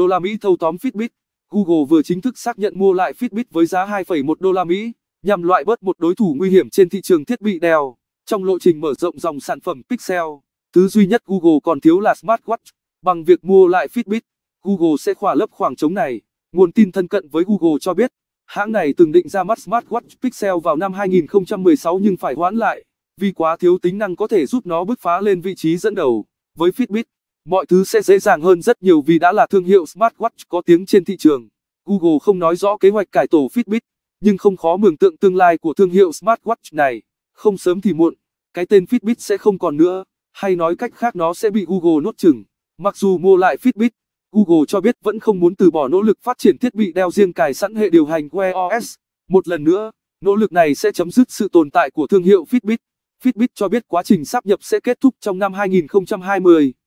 đô la Mỹ thâu tóm Fitbit. Google vừa chính thức xác nhận mua lại Fitbit với giá 2,1 đô la Mỹ, nhằm loại bớt một đối thủ nguy hiểm trên thị trường thiết bị đeo. Trong lộ trình mở rộng dòng sản phẩm Pixel, thứ duy nhất Google còn thiếu là smartwatch. Bằng việc mua lại Fitbit, Google sẽ khỏa lấp khoảng trống này. Nguồn tin thân cận với Google cho biết, hãng này từng định ra mắt smartwatch Pixel vào năm 2016 nhưng phải hoãn lại vì quá thiếu tính năng có thể giúp nó bứt phá lên vị trí dẫn đầu với Fitbit mọi thứ sẽ dễ dàng hơn rất nhiều vì đã là thương hiệu smartwatch có tiếng trên thị trường. Google không nói rõ kế hoạch cải tổ Fitbit, nhưng không khó mường tượng tương lai của thương hiệu smartwatch này. Không sớm thì muộn, cái tên Fitbit sẽ không còn nữa, hay nói cách khác nó sẽ bị Google nuốt chửng. Mặc dù mua lại Fitbit, Google cho biết vẫn không muốn từ bỏ nỗ lực phát triển thiết bị đeo riêng cài sẵn hệ điều hành Wear OS. Một lần nữa, nỗ lực này sẽ chấm dứt sự tồn tại của thương hiệu Fitbit. Fitbit cho biết quá trình sáp nhập sẽ kết thúc trong năm 2020.